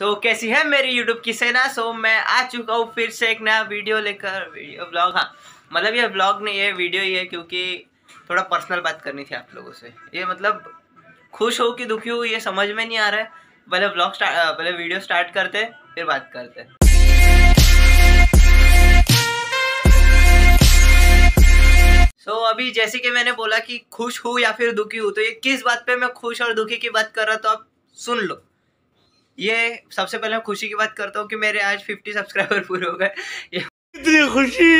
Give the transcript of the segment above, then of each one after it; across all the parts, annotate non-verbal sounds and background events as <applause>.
सो so, कैसी है मेरी यूट्यूब की सेना सो so, मैं आ चुका हूँ फिर से एक नया वीडियो लेकर वीडियो ब्लॉग हाँ मतलब ये ब्लॉग नहीं है वीडियो ही है क्योंकि थोड़ा पर्सनल बात करनी थी आप लोगों से ये मतलब खुश हो कि दुखी हो ये समझ में नहीं आ रहा है पहले ब्लॉग स्टार्ट पहले वीडियो स्टार्ट करते फिर बात करते सो so, अभी जैसे कि मैंने बोला कि खुश हूँ या फिर दुखी हूँ तो ये किस बात पे मैं खुश और दुखी की बात कर रहा तो आप सुन लो ये सबसे पहले खुशी की बात करता हूँ कि मेरे आज 50 सब्सक्राइबर पूरे हो गए इतनी खुशी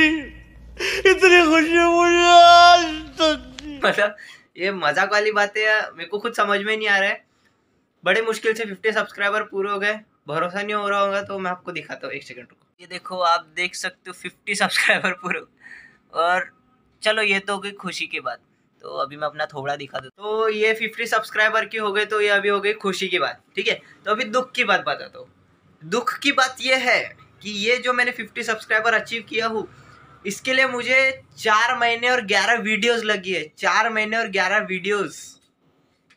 इतनी खुशी मुझे आज तक तो मतलब ये मजाक वाली बात है मेरे को खुद समझ में नहीं आ रहा है बड़े मुश्किल से 50 सब्सक्राइबर पूरे हो गए भरोसा नहीं हो रहा होगा तो मैं आपको दिखाता हूँ एक सेकंड रुको ये देखो आप देख सकते हो 50 सब्सक्राइबर पूरे और चलो ये तो हो गई खुशी की बात तो अभी मैं अपना थोड़ा दिखा दू तो ये फिफ्टी सब्सक्राइबर की हो गई तो ये अभी हो गई खुशी की बात ठीक है तो अभी दुख की बात बताता हूँ दुख की बात यह है कि ये जो मैंने फिफ्टी सब्सक्राइबर अचीव किया हूँ इसके लिए मुझे चार महीने और ग्यारह वीडियोज लगी है चार महीने और ग्यारह वीडियोज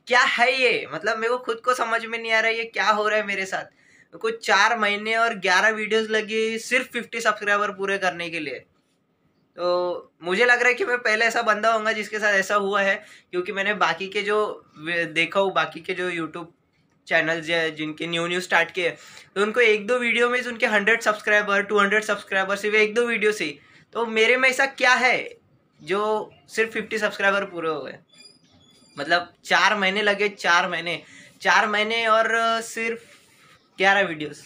क्या है ये मतलब मेरे को खुद को समझ में नहीं आ रहा है ये क्या हो रहा है मेरे साथ मेरे चार महीने और ग्यारह वीडियोस लगी सिर्फ फिफ्टी सब्सक्राइबर पूरे करने के लिए तो मुझे लग रहा है कि मैं पहले ऐसा बंदा होऊंगा जिसके साथ ऐसा हुआ है क्योंकि मैंने बाकी के जो देखा हो बाकी के जो यूट्यूब चैनल्स या जिनके न्यू न्यू स्टार्ट किए तो उनको एक दो वीडियो में उनके hundred subscriber two hundred subscriber सिर्फ एक दो वीडियो से तो मेरे में ऐसा क्या है जो सिर्फ फिफ्टी सब्सक्राइबर पूरे हो गए मतलब चार महीने लगे चार महीने चार महीने और सिर्फ ग्यारह वीडियोस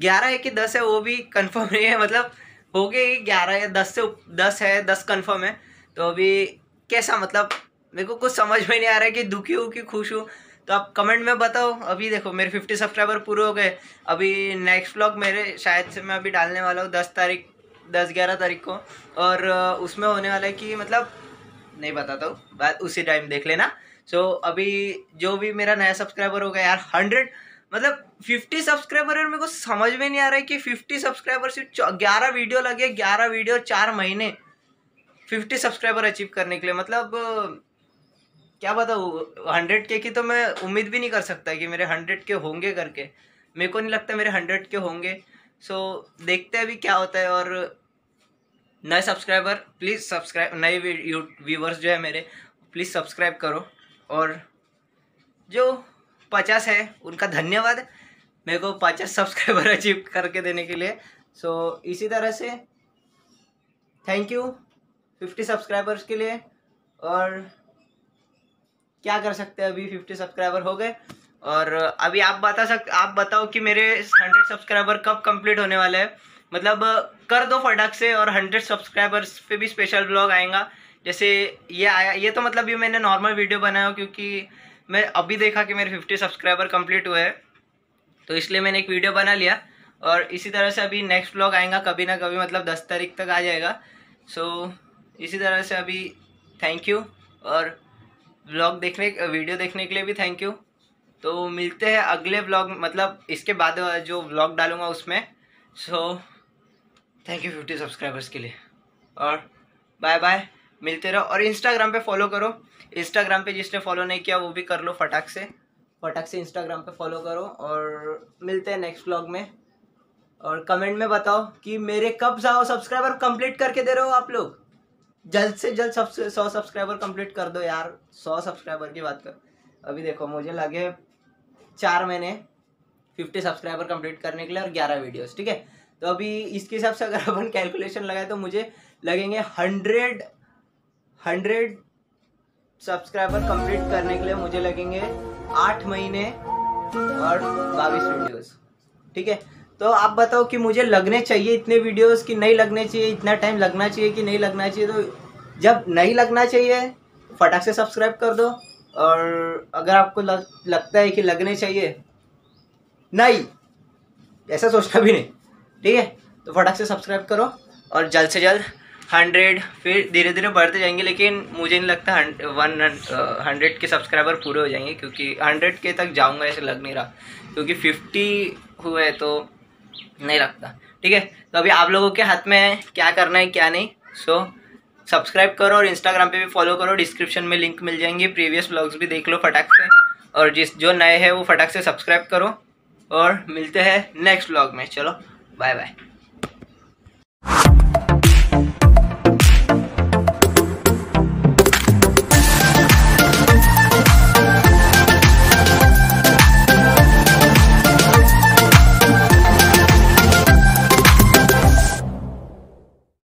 ग्यारह है कि दस है वो भी कंफर्म नहीं है मतलब हो गए ग्यारह या दस से दस है दस कन्फर्म है तो अभी कैसा मतलब मेरे को कुछ समझ में नहीं आ रहा है कि दुखी हूँ कि खुश हूँ तो आप कमेंट में बताओ अभी देखो मेरे फिफ्टी सब्सक्राइबर पूरे हो गए अभी नेक्स्ट ब्लॉग मेरे शायद से मैं अभी डालने वाला हूँ दस तारीख दस ग्यारह तारीख को और उसमें होने वाला है कि मतलब नहीं बताता हूँ बात उसी टाइम देख लेना सो so, अभी जो भी मेरा नया सब्सक्राइबर होगा यार हंड्रेड मतलब 50 सब्सक्राइबर है मेरे को समझ में नहीं आ रहा है कि 50 सब्सक्राइबर सिर्फ ग्यारह वीडियो लगे ग्यारह वीडियो चार महीने 50 सब्सक्राइबर अचीव करने के लिए मतलब क्या बताऊँ हंड्रेड के की तो मैं उम्मीद भी नहीं कर सकता कि मेरे हंड्रेड के होंगे करके मेरे को नहीं लगता मेरे हंड्रेड के होंगे सो देखते हैं अभी क्या होता है और नए सब्सक्राइबर प्लीज़ सब्सक्राइब नए व्यूवर्स जो है मेरे प्लीज़ सब्सक्राइब करो और जो पचास है उनका धन्यवाद मेरे को पचास सब्सक्राइबर अचीव <laughs> करके देने के लिए सो so, इसी तरह से थैंक यू फिफ्टी सब्सक्राइबर्स के लिए और क्या कर सकते हैं अभी फिफ्टी सब्सक्राइबर हो गए और अभी आप बता सक आप बताओ कि मेरे हंड्रेड सब्सक्राइबर कब कंप्लीट होने वाला है मतलब कर दो फटाक से और हंड्रेड सब्सक्राइबर्स पे भी स्पेशल ब्लॉग आएगा जैसे ये आया ये तो मतलब ये मैंने नॉर्मल वीडियो बनाया क्योंकि मैं अभी देखा कि मेरे फिफ्टी सब्सक्राइबर कंप्लीट हुए हैं तो इसलिए मैंने एक वीडियो बना लिया और इसी तरह से अभी नेक्स्ट ब्लॉग आएगा कभी ना कभी मतलब दस तारीख तक आ जाएगा सो so, इसी तरह से अभी थैंक यू और ब्लॉग देखने वीडियो देखने के लिए भी थैंक यू तो मिलते हैं अगले ब्लॉग मतलब इसके बाद जो ब्लॉग डालूंगा उसमें so thank you fifty subscribers के लिए और बाय बाय मिलते रहो और इंस्टाग्राम पे फॉलो करो इंस्टाग्राम पे जिसने फॉलो नहीं किया वो भी कर लो फटाक से फटाक से इंस्टाग्राम पे फॉलो करो और मिलते हैं नेक्स्ट व्लॉग में और कमेंट में बताओ कि मेरे कब जाओ सब्सक्राइबर कंप्लीट करके दे रहे हो आप लोग जल्द से जल्द सब सौ सब्सक्राइबर कंप्लीट कर दो यार सौ सब्सक्राइबर की बात कर अभी देखो मुझे लगे चार महीने फिफ्टी सब्सक्राइबर कंप्लीट करने के लिए और ग्यारह वीडियोस ठीक है तो अभी इसके हिसाब से अगर <laughs> अपन कैलकुलेशन लगाए तो मुझे लगेंगे हंड्रेड हंड्रेड सब्सक्राइबर कंप्लीट करने के लिए मुझे लगेंगे आठ महीने और बाईस वीडियोस ठीक है तो आप बताओ कि मुझे लगने चाहिए इतने वीडियोस कि नहीं लगने चाहिए इतना टाइम लगना चाहिए कि नहीं लगना चाहिए तो जब नहीं लगना चाहिए फटाक से सब्सक्राइब कर दो और अगर आपको लग, लगता है कि लगने चाहिए नहीं ऐसा सोचना भी नहीं ठीक है तो फटाक से सब्सक्राइब करो और जल्द से जल्द हंड्रेड फिर धीरे धीरे बढ़ते जाएंगे लेकिन मुझे नहीं लगता वन हंड्रेड के सब्सक्राइबर पूरे हो जाएंगे क्योंकि हंड्रेड के तक जाऊंगा ऐसे लग नहीं रहा क्योंकि फिफ्टी हुए तो नहीं लगता ठीक है तो अभी आप लोगों के हाथ में है क्या करना है क्या नहीं सो सब्सक्राइब करो और इंस्टाग्राम पे भी फॉलो करो डिस्क्रिप्शन में लिंक मिल जाएंगे प्रीवियस ब्लॉग्स भी देख लो फटाक से और जिस जो नए हैं वो फटाक से सब्सक्राइब करो और मिलते हैं नेक्स्ट ब्लॉग में चलो बाय बाय